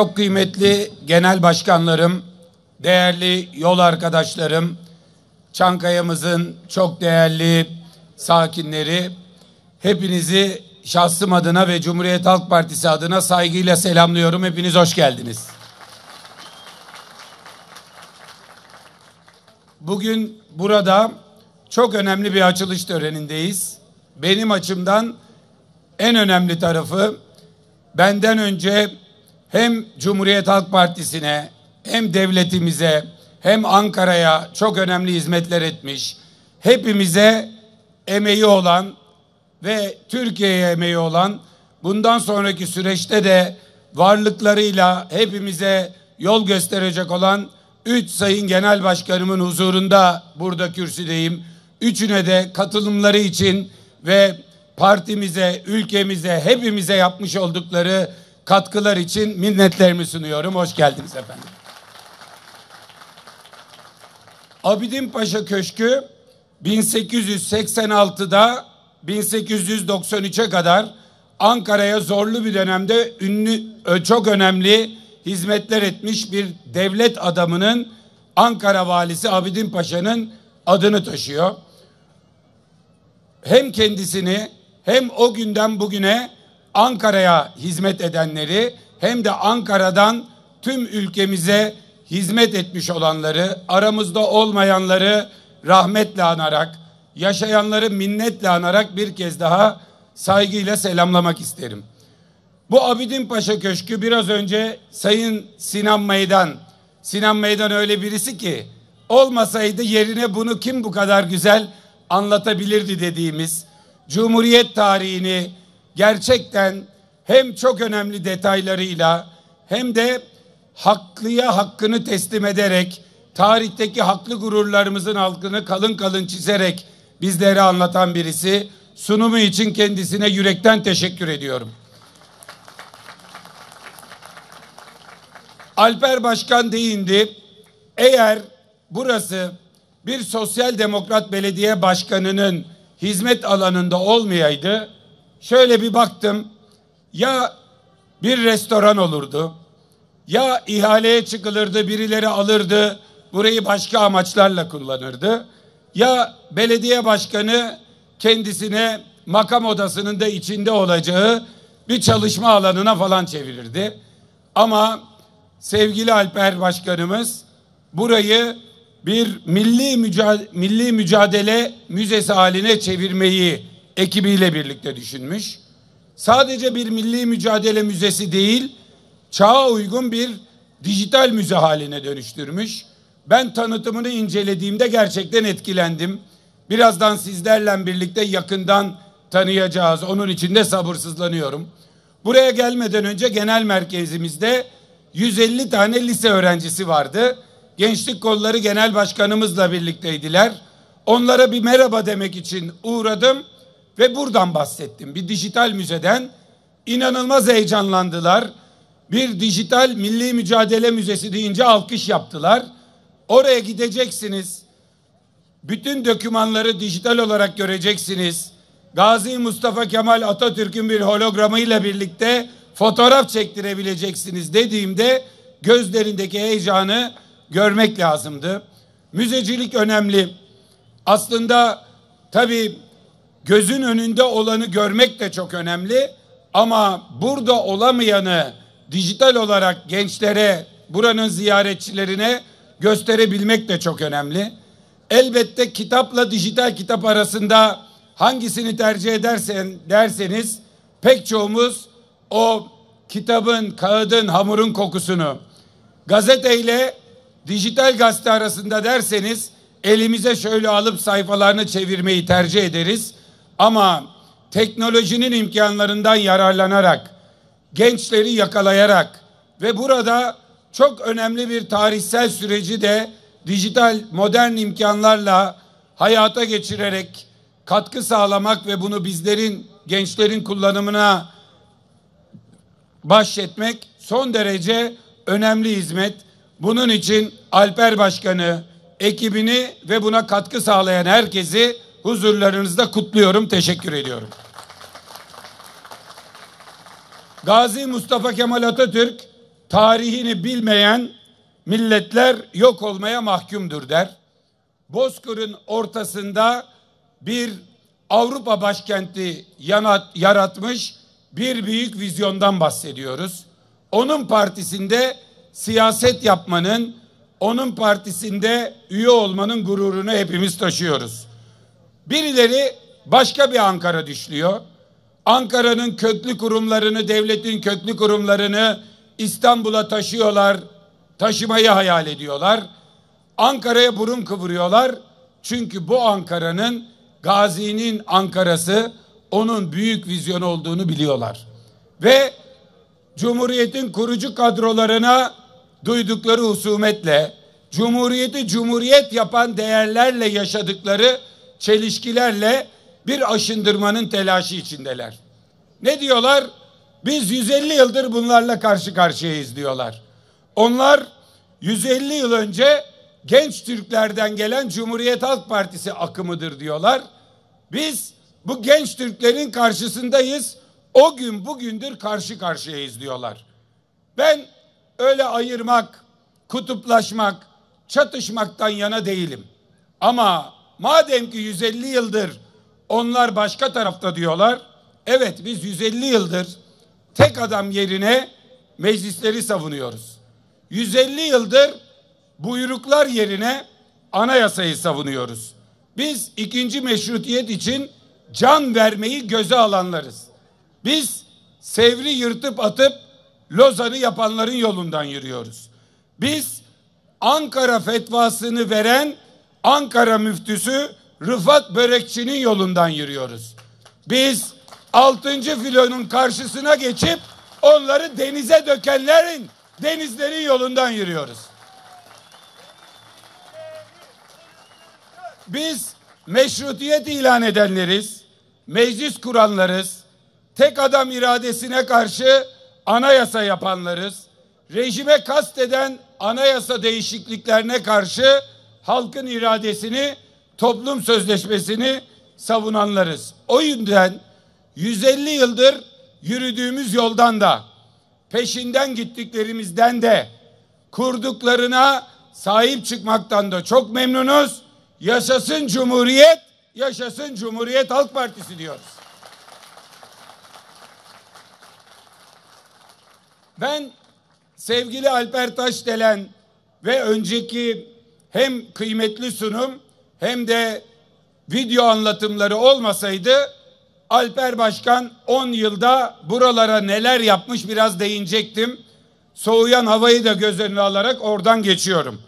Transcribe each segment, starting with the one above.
Çok kıymetli genel başkanlarım, değerli yol arkadaşlarım, Çankaya'mızın çok değerli sakinleri, hepinizi şahsım adına ve Cumhuriyet Halk Partisi adına saygıyla selamlıyorum. Hepiniz hoş geldiniz. Bugün burada çok önemli bir açılış törenindeyiz. Benim açımdan en önemli tarafı benden önce hem Cumhuriyet Halk Partisi'ne hem devletimize hem Ankara'ya çok önemli hizmetler etmiş. Hepimize emeği olan ve Türkiye'ye emeği olan bundan sonraki süreçte de varlıklarıyla hepimize yol gösterecek olan üç sayın genel başkanımın huzurunda burada kürsüdeyim. Üçüne de katılımları için ve partimize, ülkemize, hepimize yapmış oldukları katkılar için minnetlerimi sunuyorum. Hoş geldiniz efendim. Abidin Paşa Köşkü 1886'da 1893'e kadar Ankara'ya zorlu bir dönemde ünlü çok önemli hizmetler etmiş bir devlet adamının Ankara valisi Abidin Paşa'nın adını taşıyor. Hem kendisini hem o günden bugüne Ankara'ya hizmet edenleri hem de Ankara'dan tüm ülkemize hizmet etmiş olanları, aramızda olmayanları rahmetle anarak, yaşayanları minnetle anarak bir kez daha saygıyla selamlamak isterim. Bu Abidin Paşa Köşkü biraz önce Sayın Sinan Meydan, Sinan Meydan öyle birisi ki olmasaydı yerine bunu kim bu kadar güzel anlatabilirdi dediğimiz Cumhuriyet tarihini, gerçekten hem çok önemli detaylarıyla hem de haklıya hakkını teslim ederek tarihteki haklı gururlarımızın altını kalın kalın çizerek bizlere anlatan birisi. Sunumu için kendisine yürekten teşekkür ediyorum. Alper Başkan değindi. Eğer burası bir sosyal demokrat belediye başkanının hizmet alanında olmayaydı şöyle bir baktım. Ya bir restoran olurdu. Ya ihaleye çıkılırdı, birileri alırdı, burayı başka amaçlarla kullanırdı. Ya belediye başkanı kendisine makam odasının da içinde olacağı bir çalışma alanına falan çevirirdi. Ama sevgili Alper Başkanımız burayı bir milli mücadele, milli mücadele müzesi haline çevirmeyi ekibiyle birlikte düşünmüş. Sadece bir milli mücadele müzesi değil, çağa uygun bir dijital müze haline dönüştürmüş. Ben tanıtımını incelediğimde gerçekten etkilendim. Birazdan sizlerle birlikte yakından tanıyacağız. Onun için de sabırsızlanıyorum. Buraya gelmeden önce genel merkezimizde 150 tane lise öğrencisi vardı. Gençlik Kolları Genel Başkanımızla birlikteydiler. Onlara bir merhaba demek için uğradım ve buradan bahsettim. Bir dijital müzeden inanılmaz heyecanlandılar. Bir dijital milli mücadele müzesi deyince alkış yaptılar. Oraya gideceksiniz. Bütün dokümanları dijital olarak göreceksiniz. Gazi Mustafa Kemal Atatürk'ün bir hologramıyla birlikte fotoğraf çektirebileceksiniz dediğimde gözlerindeki heyecanı görmek lazımdı. Müzecilik önemli. Aslında tabii gözün önünde olanı görmek de çok önemli ama burada olamayanı dijital olarak gençlere, buranın ziyaretçilerine gösterebilmek de çok önemli. Elbette kitapla dijital kitap arasında hangisini tercih edersen derseniz pek çoğumuz o kitabın, kağıdın, hamurun kokusunu gazeteyle dijital gazete arasında derseniz elimize şöyle alıp sayfalarını çevirmeyi tercih ederiz. Ama teknolojinin imkanlarından yararlanarak, gençleri yakalayarak ve burada çok önemli bir tarihsel süreci de dijital modern imkanlarla hayata geçirerek katkı sağlamak ve bunu bizlerin gençlerin kullanımına bahşetmek son derece önemli hizmet. Bunun için Alper Başkanı ekibini ve buna katkı sağlayan herkesi huzurlarınızda kutluyorum, teşekkür ediyorum. Gazi Mustafa Kemal Atatürk tarihini bilmeyen milletler yok olmaya mahkumdur der. Bozkır'ın ortasında bir Avrupa başkenti yanat, yaratmış bir büyük vizyondan bahsediyoruz. Onun partisinde siyaset yapmanın, onun partisinde üye olmanın gururunu hepimiz taşıyoruz. Birileri başka bir Ankara düşlüyor. Ankara'nın köklü kurumlarını, devletin köklü kurumlarını İstanbul'a taşıyorlar, taşımayı hayal ediyorlar. Ankara'ya burun kıvırıyorlar. Çünkü bu Ankara'nın Gazi'nin Ankara'sı onun büyük vizyon olduğunu biliyorlar. Ve Cumhuriyet'in kurucu kadrolarına duydukları husumetle, Cumhuriyeti Cumhuriyet yapan değerlerle yaşadıkları çelişkilerle bir aşındırmanın telaşı içindeler. Ne diyorlar? Biz 150 yıldır bunlarla karşı karşıyayız diyorlar. Onlar 150 yıl önce genç Türklerden gelen Cumhuriyet Halk Partisi akımıdır diyorlar. Biz bu genç Türklerin karşısındayız. O gün bugündür karşı karşıyayız diyorlar. Ben öyle ayırmak, kutuplaşmak, çatışmaktan yana değilim. Ama madem ki 150 yıldır onlar başka tarafta diyorlar. Evet biz 150 yıldır tek adam yerine meclisleri savunuyoruz. 150 yıldır buyruklar yerine anayasayı savunuyoruz. Biz ikinci meşrutiyet için can vermeyi göze alanlarız. Biz Sevri yırtıp atıp Lozan'ı yapanların yolundan yürüyoruz. Biz Ankara fetvasını veren Ankara müftüsü Rıfat Börekçi'nin yolundan yürüyoruz. Biz 6. filonun karşısına geçip onları denize dökenlerin denizlerin yolundan yürüyoruz. Biz meşrutiyet ilan edenleriz, meclis kuranlarız, tek adam iradesine karşı anayasa yapanlarız, rejime kasteden anayasa değişikliklerine karşı halkın iradesini, toplum sözleşmesini savunanlarız. O yüzden 150 yıldır yürüdüğümüz yoldan da peşinden gittiklerimizden de kurduklarına sahip çıkmaktan da çok memnunuz. Yaşasın Cumhuriyet, yaşasın Cumhuriyet Halk Partisi diyoruz. Ben sevgili Alper Taşdelen ve önceki hem kıymetli sunum hem de video anlatımları olmasaydı Alper Başkan 10 yılda buralara neler yapmış biraz değinecektim. Soğuyan havayı da göz önüne alarak oradan geçiyorum.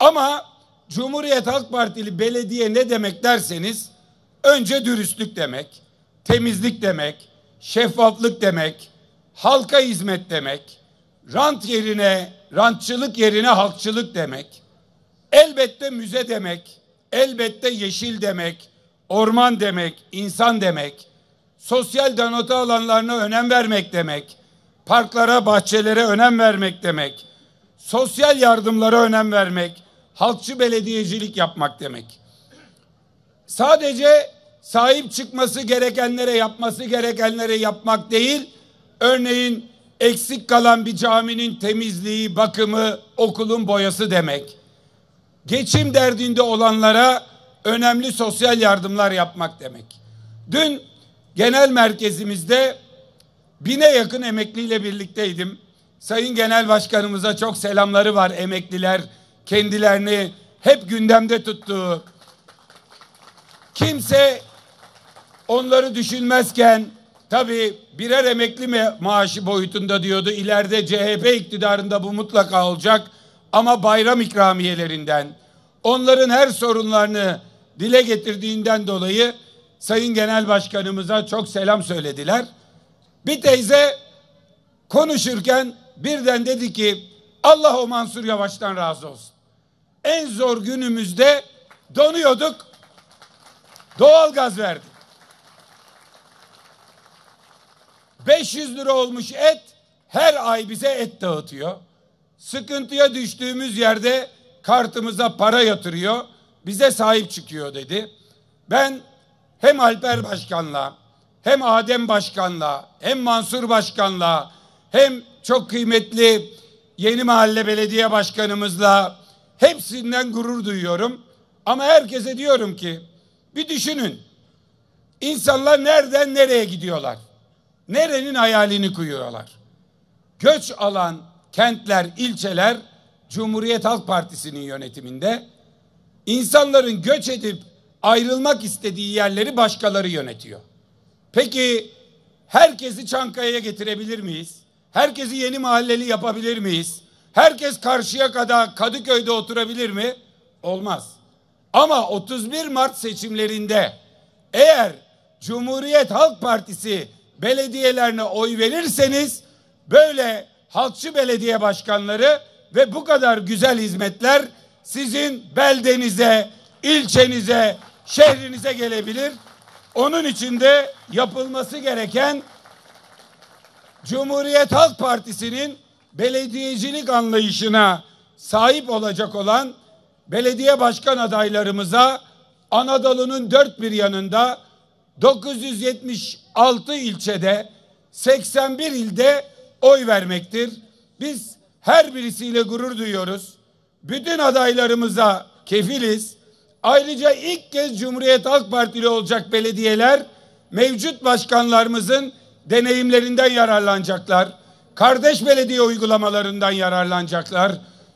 Ama Cumhuriyet Halk Partili belediye ne demek derseniz önce dürüstlük demek, temizlik demek, şeffaflık demek, halka hizmet demek, rant yerine, rantçılık yerine halkçılık demek Elbette müze demek, elbette yeşil demek, orman demek, insan demek, sosyal donatı alanlarına önem vermek demek, parklara, bahçelere önem vermek demek, sosyal yardımlara önem vermek, halkçı belediyecilik yapmak demek. Sadece sahip çıkması gerekenlere yapması gerekenlere yapmak değil, örneğin eksik kalan bir caminin temizliği, bakımı, okulun boyası demek geçim derdinde olanlara önemli sosyal yardımlar yapmak demek. Dün genel merkezimizde bine yakın emekliyle birlikteydim. Sayın Genel Başkanımıza çok selamları var emekliler. Kendilerini hep gündemde tuttu. Kimse onları düşünmezken tabii birer emekli maaşı boyutunda diyordu. İleride CHP iktidarında bu mutlaka olacak ama bayram ikramiyelerinden, onların her sorunlarını dile getirdiğinden dolayı Sayın Genel Başkanımıza çok selam söylediler. Bir teyze konuşurken birden dedi ki Allah o Mansur Yavaş'tan razı olsun. En zor günümüzde donuyorduk. Doğal gaz verdi. 500 lira olmuş et her ay bize et dağıtıyor sıkıntıya düştüğümüz yerde kartımıza para yatırıyor, bize sahip çıkıyor dedi. Ben hem Alper Başkan'la, hem Adem Başkan'la, hem Mansur Başkan'la, hem çok kıymetli Yeni Mahalle Belediye Başkanımızla hepsinden gurur duyuyorum. Ama herkese diyorum ki bir düşünün. İnsanlar nereden nereye gidiyorlar? Nerenin hayalini kuruyorlar? Göç alan kentler, ilçeler Cumhuriyet Halk Partisi'nin yönetiminde. İnsanların göç edip ayrılmak istediği yerleri başkaları yönetiyor. Peki herkesi Çankaya'ya getirebilir miyiz? Herkesi yeni mahalleli yapabilir miyiz? Herkes karşıya kadar Kadıköy'de oturabilir mi? Olmaz. Ama 31 Mart seçimlerinde eğer Cumhuriyet Halk Partisi belediyelerine oy verirseniz böyle halkçı belediye başkanları ve bu kadar güzel hizmetler sizin beldenize, ilçenize, şehrinize gelebilir. Onun için de yapılması gereken Cumhuriyet Halk Partisi'nin belediyecilik anlayışına sahip olacak olan belediye başkan adaylarımıza Anadolu'nun dört bir yanında 976 ilçede 81 ilde oy vermektir. Biz her birisiyle gurur duyuyoruz. Bütün adaylarımıza kefiliz. Ayrıca ilk kez Cumhuriyet Halk Partili olacak belediyeler mevcut başkanlarımızın deneyimlerinden yararlanacaklar. Kardeş belediye uygulamalarından yararlanacaklar.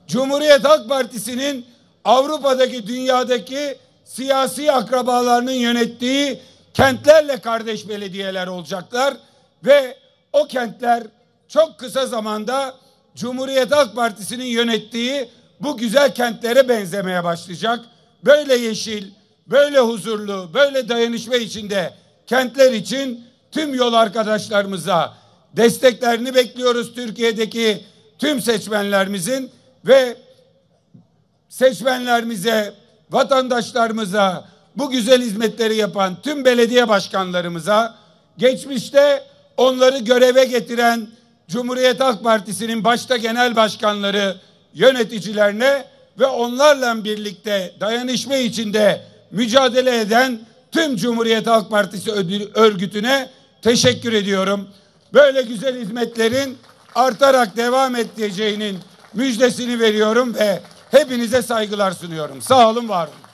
Cumhuriyet Halk Partisi'nin Avrupa'daki, dünyadaki siyasi akrabalarının yönettiği kentlerle kardeş belediyeler olacaklar ve o kentler çok kısa zamanda Cumhuriyet Halk Partisi'nin yönettiği bu güzel kentlere benzemeye başlayacak. Böyle yeşil, böyle huzurlu, böyle dayanışma içinde kentler için tüm yol arkadaşlarımıza desteklerini bekliyoruz Türkiye'deki tüm seçmenlerimizin ve seçmenlerimize, vatandaşlarımıza, bu güzel hizmetleri yapan tüm belediye başkanlarımıza, geçmişte onları göreve getiren Cumhuriyet Halk Partisi'nin başta genel başkanları, yöneticilerine ve onlarla birlikte dayanışma içinde mücadele eden tüm Cumhuriyet Halk Partisi örgütüne teşekkür ediyorum. Böyle güzel hizmetlerin artarak devam edeceğinin müjdesini veriyorum ve hepinize saygılar sunuyorum. Sağ olun, var olun.